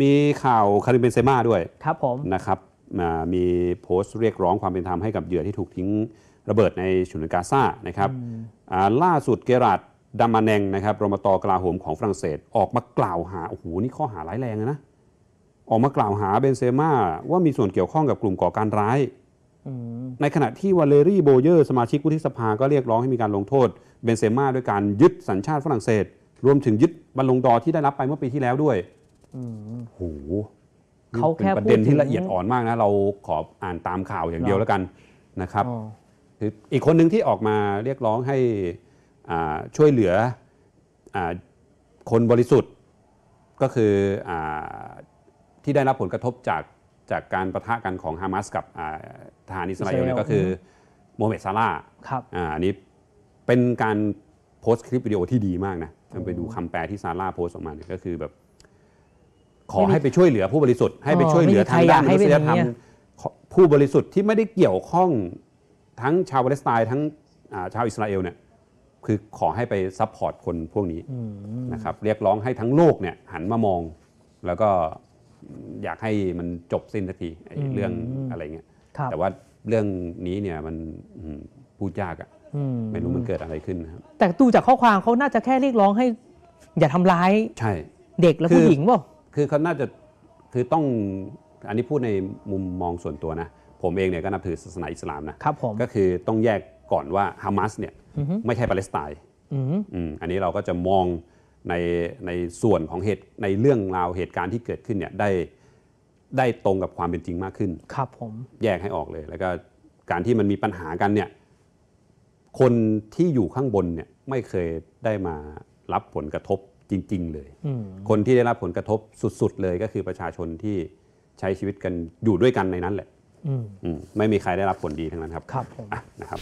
มีข่าวคาริมเบนเซม่าด้วย ครับผมนะครับมีโพสต์เรียกร้องความเป็นธรรมให้กับเหยื่อที่ถูกทิ้งระเบิดในชุนกาซานะครับล่าสุดเกราดดามาแนงนะครับ รมตกลาโหมของฝรั่งเศส ออกมากล่าวหา โอ้โห นี่ข้อหาร้ายแรงนะ ออกมากล่าวหาเบนเซม่าว่ามีส่วนเกี่ยวข้องกับกลุ่มก่อการร้าย ในขณะที่วาเลรี่โบเยอร์สมาชิกวุฒิสภา ก็เรียกร้องให้มีการลงโทษเบนเซม่าด้วยการยึดสัญชาติฝรั่งเศส รวมถึงยึดบัลลงดอที่ได้รับไปเมื่อปีที่แล้วด้วยโหเขาแค่ป็นประเด็นที่ละเอียดอ่อนมากนะ เราขออ่านตามข่าวอย่างเดียวแล้วกันนะครับคืออีกคนหนึ่งที่ออกมาเรียกร้องให้ช่วยเหลืออคนบริสุทธิ์ก็คืออที่ได้รับผลกระทบจากจากการประทะกันของฮามาสกับทหารอิสราเอลยก็คือโมเมดซาร่าครับอันนี้เป็นการโพสต์คลิปวิดีโอที่ดีมากนะไปดูคำแปลที่ซาร่าโพสต์ออกมาเนี่ยก็คือแบบขอให้ไปช่วยเหลือผู้บริสุทธิ์ให้ไปช่วยเหลือทางด้านมนุษยธรรมผู้บริสุทธิ์ที่ไม่ได้เกี่ยวข้องทั้งชาวปาเลสไตน์ทั้งชาวอิสราเอลเนี่ยคือขอให้ไปซัพพอร์ตคนพวกนี้นะครับเรียกร้องให้ทั้งโลกเนี่ย หันมามอง แล้วก็อยากให้มันจบสิ้นสักทีเรื่องอะไรเงี้ยแต่ว่าเรื่องนี้เนี่ยมันพูดยากอะไม่รู้มันเกิดอะไรขึ้นครับแต่ดูจากข้อความเขาน่าจะแค่เรียกร้องให้ อย่าทำร้ายเด็กและผู้หญิงว่าคือเขาน่าจะคือต้องอันนี้พูดในมุมมองส่วนตัวนะ ผมเองเนี่ยก็นับถือศาสนาอิสลามนะครับผมก็คือต้องแยกก่อนว่าฮามาสเนี่ย ไม่ใช่ปาเลสไตน์อันนี้เราก็จะมองในในส่วนของเหตุในเรื่องราวเหตุการณ์ที่เกิดขึ้นเนี่ยได้ได้ตรงกับความเป็นจริงมากขึ้น ครับผมแยกให้ออกเลย แล้วก็การที่มันมีปัญหากันเนี่ยคนที่อยู่ข้างบนเนี่ยไม่เคยได้มารับผลกระทบจริงๆ เลย คนที่ได้รับผลกระทบสุดๆ เลยก็คือประชาชนที่ใช้ชีวิตกัน อยู่ด้วยกันในนั้นแหละ ไม่มีใครได้รับผลดีทั้งนั้นครับ ครับนะครับ